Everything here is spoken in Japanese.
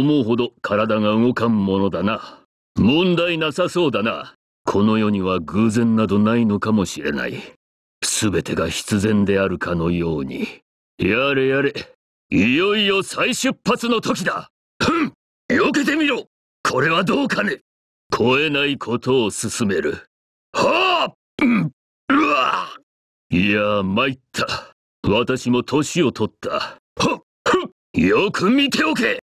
思うほど体が動かんものだな。問題なさそうだな。この世には偶然などないのかもしれない。すべてが必然であるかのように。やれやれ。いよいよ再出発の時だふん避けてみろこれはどうかね越えないことを進める。はあ、うん、うわいや、参った。私も年を取った。はっ、ふっよく見ておけ